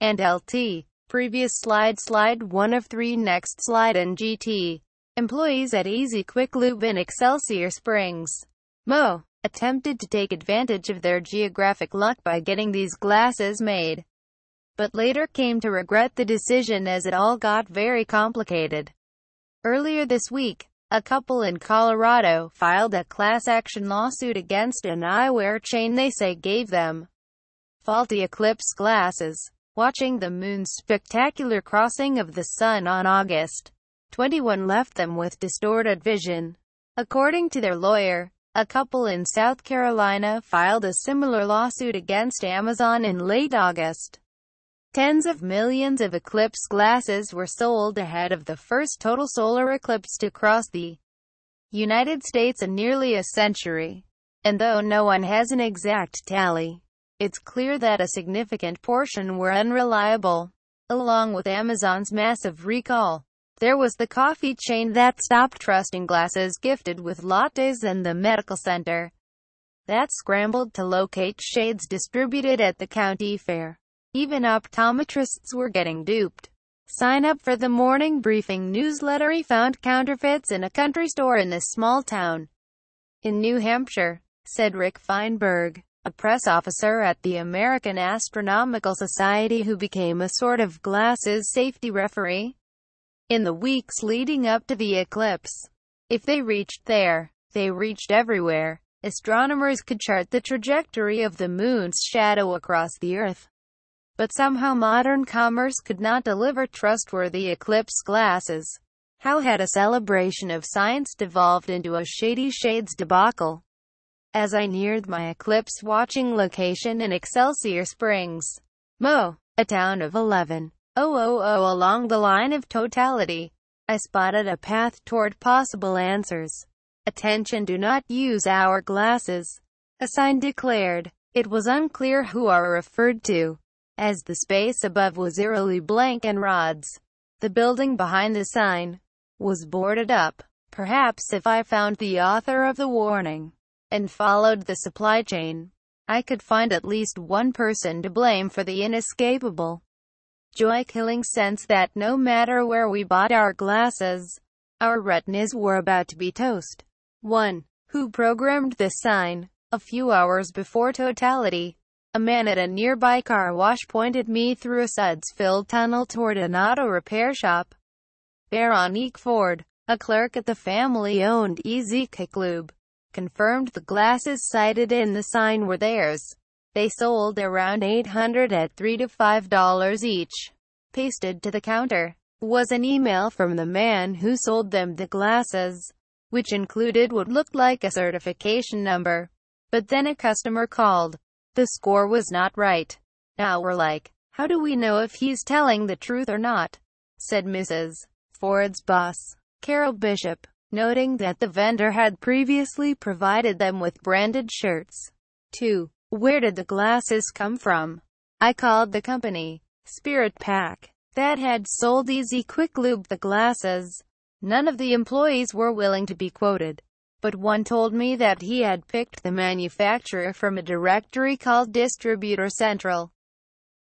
and LT. Previous slide slide 1 of 3 next slide and GT. Employees at Easy Quick Lube in Excelsior Springs. Mo attempted to take advantage of their geographic luck by getting these glasses made, but later came to regret the decision as it all got very complicated. Earlier this week, a couple in Colorado filed a class action lawsuit against an eyewear chain they say gave them faulty Eclipse glasses. Watching the moon's spectacular crossing of the sun on August 21 left them with distorted vision. According to their lawyer, a couple in South Carolina filed a similar lawsuit against Amazon in late August. Tens of millions of eclipse glasses were sold ahead of the first total solar eclipse to cross the United States in nearly a century. And though no one has an exact tally, it's clear that a significant portion were unreliable. Along with Amazon's massive recall, there was the coffee chain that stopped trusting glasses gifted with lattes and the medical center that scrambled to locate shades distributed at the county fair. Even optometrists were getting duped. Sign up for the morning briefing newsletter. He found counterfeits in a country store in a small town in New Hampshire, said Rick Feinberg a press officer at the American Astronomical Society who became a sort of glasses safety referee in the weeks leading up to the eclipse. If they reached there, they reached everywhere. Astronomers could chart the trajectory of the moon's shadow across the Earth. But somehow modern commerce could not deliver trustworthy eclipse glasses. How had a celebration of science devolved into a shady shades debacle? As I neared my eclipse watching location in Excelsior Springs, Mo, a town of 11. 000 along the line of totality. I spotted a path toward possible answers. Attention do not use our glasses. A sign declared. It was unclear who are referred to, as the space above was eerily blank and rods. The building behind the sign was boarded up. Perhaps if I found the author of the warning, and followed the supply chain. I could find at least one person to blame for the inescapable, joy-killing sense that no matter where we bought our glasses, our retinas were about to be toast. 1. Who programmed this sign? A few hours before totality, a man at a nearby car wash pointed me through a suds-filled tunnel toward an auto repair shop. Baronique Ford, a clerk at the family-owned Easy Kick Lube, confirmed the glasses cited in the sign were theirs. They sold around 800 at 3 to $5 each. Pasted to the counter was an email from the man who sold them the glasses, which included what looked like a certification number. But then a customer called. The score was not right. Now we're like, how do we know if he's telling the truth or not? said Mrs. Ford's boss, Carol Bishop noting that the vendor had previously provided them with branded shirts. 2. Where did the glasses come from? I called the company, Spirit Pack, that had sold Easy Quick Lube the glasses. None of the employees were willing to be quoted, but one told me that he had picked the manufacturer from a directory called Distributor Central.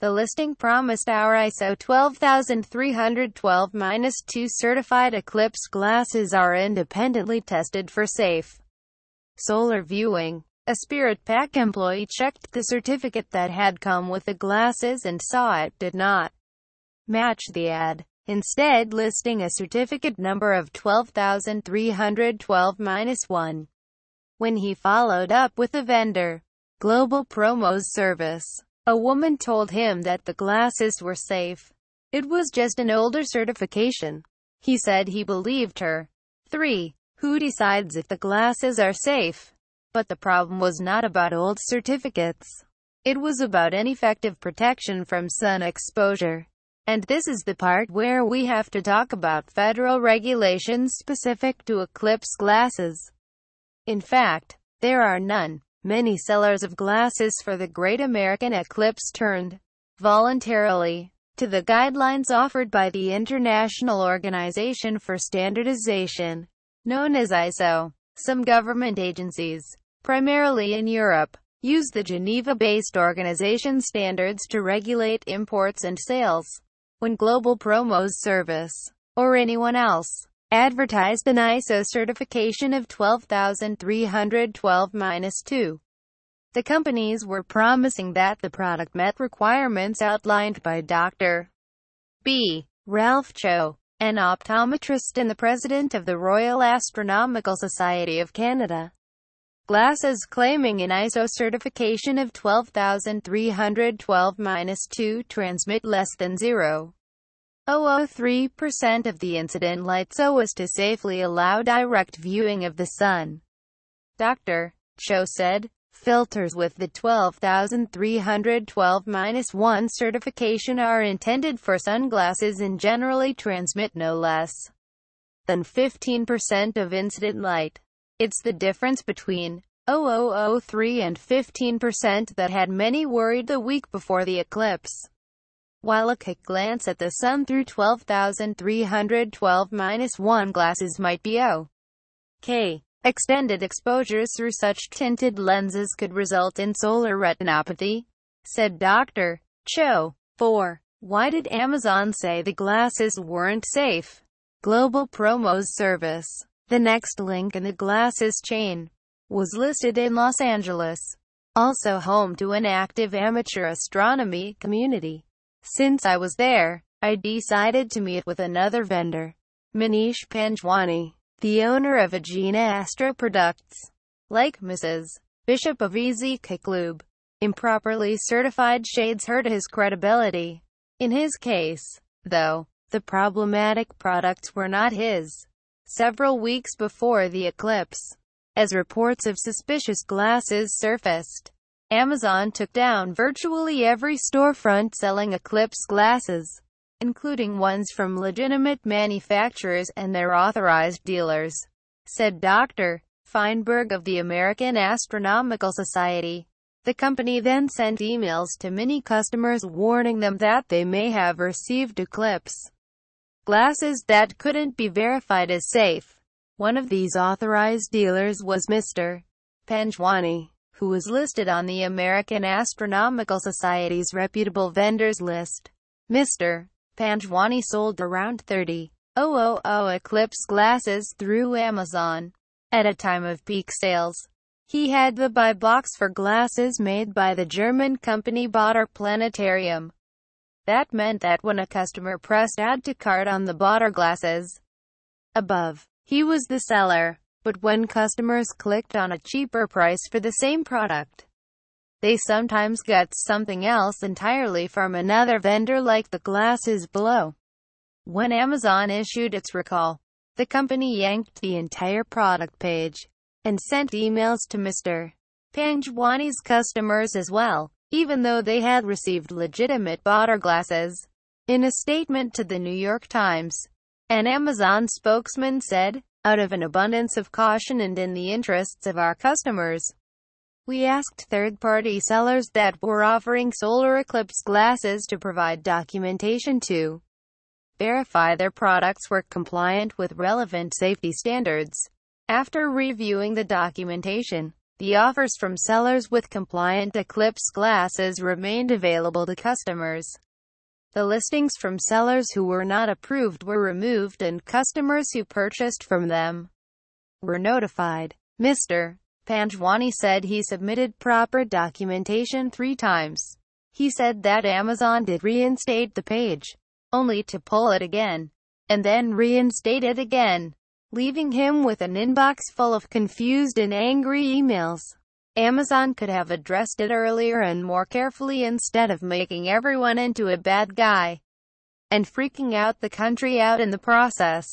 The listing promised our ISO 12312-2 certified Eclipse glasses are independently tested for safe solar viewing. A Spirit Pack employee checked the certificate that had come with the glasses and saw it did not match the ad instead listing a certificate number of 12312-1 when he followed up with the vendor. Global Promos Service a woman told him that the glasses were safe. It was just an older certification. He said he believed her. 3. Who decides if the glasses are safe? But the problem was not about old certificates. It was about ineffective protection from sun exposure. And this is the part where we have to talk about federal regulations specific to eclipse glasses. In fact, there are none. Many sellers of glasses for the Great American Eclipse turned voluntarily to the guidelines offered by the International Organization for Standardization, known as ISO. Some government agencies, primarily in Europe, use the Geneva-based organization standards to regulate imports and sales when Global Promos Service or anyone else advertised an ISO certification of 12312-2. The companies were promising that the product met requirements outlined by Dr. B. Ralph Cho, an optometrist and the president of the Royal Astronomical Society of Canada. Glasses claiming an ISO certification of 12312-2 transmit less than 0. 0.003% of the incident light so as to safely allow direct viewing of the sun. Dr. Cho said, filters with the 12312-1 certification are intended for sunglasses and generally transmit no less than 15% of incident light. It's the difference between 0003 and 15% that had many worried the week before the eclipse while a quick glance at the sun through 12,312-1 glasses might be OK. Extended exposures through such tinted lenses could result in solar retinopathy, said Dr. Cho. 4. Why did Amazon say the glasses weren't safe? Global Promos Service, the next link in the glasses chain, was listed in Los Angeles, also home to an active amateur astronomy community. Since I was there, I decided to meet with another vendor, Manish Panjwani, the owner of Agena Astro Products. Like Mrs. Bishop of Easy Kiklub, improperly certified shades hurt his credibility. In his case, though, the problematic products were not his. Several weeks before the eclipse, as reports of suspicious glasses surfaced, Amazon took down virtually every storefront selling Eclipse glasses, including ones from legitimate manufacturers and their authorized dealers, said Dr. Feinberg of the American Astronomical Society. The company then sent emails to many customers warning them that they may have received Eclipse glasses that couldn't be verified as safe. One of these authorized dealers was Mr. Panjwani who was listed on the American Astronomical Society's reputable vendors list. Mr. Panjwani sold around 30. 000 Eclipse glasses through Amazon. At a time of peak sales, he had the buy box for glasses made by the German company Botter Planetarium. That meant that when a customer pressed add to cart on the Botter glasses above, he was the seller. But when customers clicked on a cheaper price for the same product, they sometimes got something else entirely from another vendor like the glasses below. When Amazon issued its recall, the company yanked the entire product page and sent emails to Mr. Panjwani's customers as well, even though they had received legitimate Botter glasses. In a statement to the New York Times, an Amazon spokesman said, out of an abundance of caution and in the interests of our customers, we asked third-party sellers that were offering solar eclipse glasses to provide documentation to verify their products were compliant with relevant safety standards. After reviewing the documentation, the offers from sellers with compliant eclipse glasses remained available to customers. The listings from sellers who were not approved were removed and customers who purchased from them were notified. Mr. Panjwani said he submitted proper documentation three times. He said that Amazon did reinstate the page, only to pull it again, and then reinstate it again, leaving him with an inbox full of confused and angry emails. Amazon could have addressed it earlier and more carefully instead of making everyone into a bad guy and freaking out the country out in the process,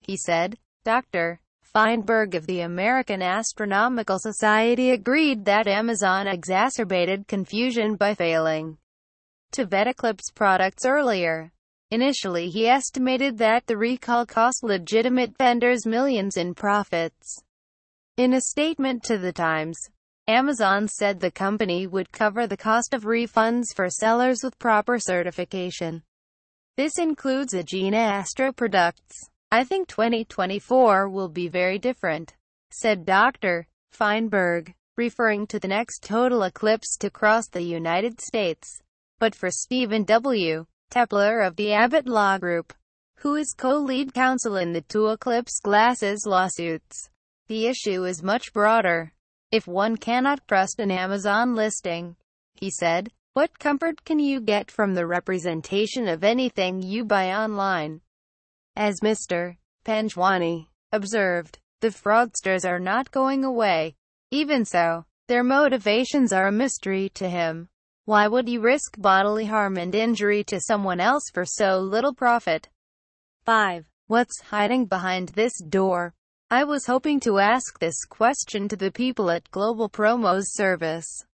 he said. Dr. Feinberg of the American Astronomical Society agreed that Amazon exacerbated confusion by failing to vet Eclipse products earlier. Initially he estimated that the recall cost legitimate vendors millions in profits. In a statement to The Times, Amazon said the company would cover the cost of refunds for sellers with proper certification. This includes Agena Astro products. I think 2024 will be very different, said Dr. Feinberg, referring to the next total eclipse to cross the United States. But for Stephen W. Tepler of the Abbott Law Group, who is co-lead counsel in the two eclipse glasses lawsuits, the issue is much broader. If one cannot trust an Amazon listing, he said, what comfort can you get from the representation of anything you buy online? As Mr. Panjwani observed, the fraudsters are not going away. Even so, their motivations are a mystery to him. Why would you risk bodily harm and injury to someone else for so little profit? 5. What's hiding behind this door? I was hoping to ask this question to the people at Global Promos Service.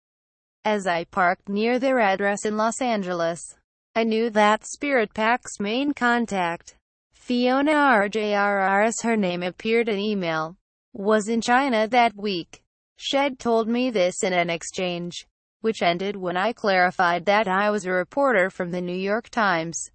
As I parked near their address in Los Angeles, I knew that Spirit Pack's main contact, Fiona RJRR as her name appeared in email, was in China that week. Shed told me this in an exchange, which ended when I clarified that I was a reporter from the New York Times,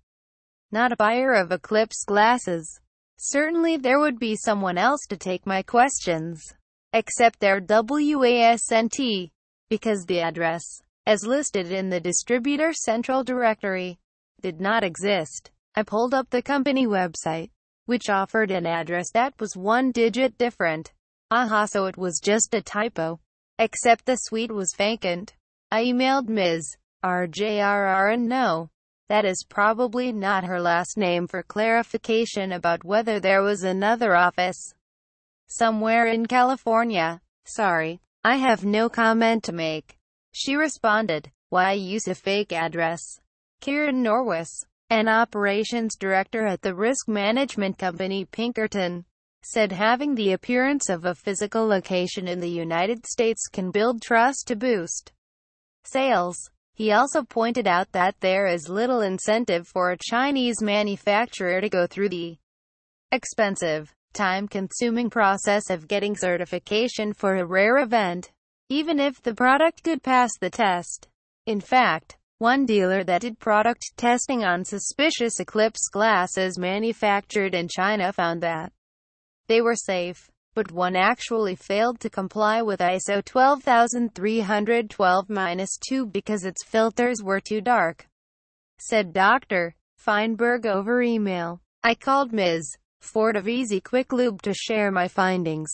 not a buyer of Eclipse glasses. Certainly there would be someone else to take my questions. Except their WASNT. Because the address, as listed in the distributor central directory, did not exist. I pulled up the company website, which offered an address that was one digit different. Aha, so it was just a typo. Except the suite was vacant. I emailed Ms. RJRR and no. That is probably not her last name for clarification about whether there was another office somewhere in California. Sorry, I have no comment to make. She responded, why use a fake address? Kieran Norwis, an operations director at the risk management company Pinkerton, said having the appearance of a physical location in the United States can build trust to boost sales. He also pointed out that there is little incentive for a Chinese manufacturer to go through the expensive, time-consuming process of getting certification for a rare event, even if the product could pass the test. In fact, one dealer that did product testing on suspicious Eclipse glasses manufactured in China found that they were safe but one actually failed to comply with ISO 12312-2 because its filters were too dark, said Dr. Feinberg over email. I called Ms. Ford of Easy Quick Lube to share my findings.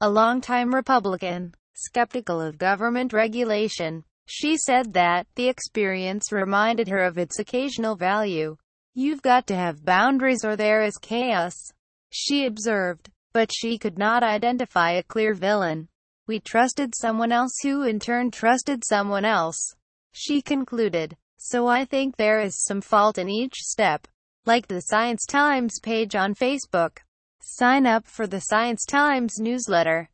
A longtime Republican, skeptical of government regulation, she said that the experience reminded her of its occasional value. You've got to have boundaries or there is chaos, she observed. But she could not identify a clear villain. We trusted someone else who in turn trusted someone else. She concluded. So I think there is some fault in each step. Like the Science Times page on Facebook. Sign up for the Science Times newsletter.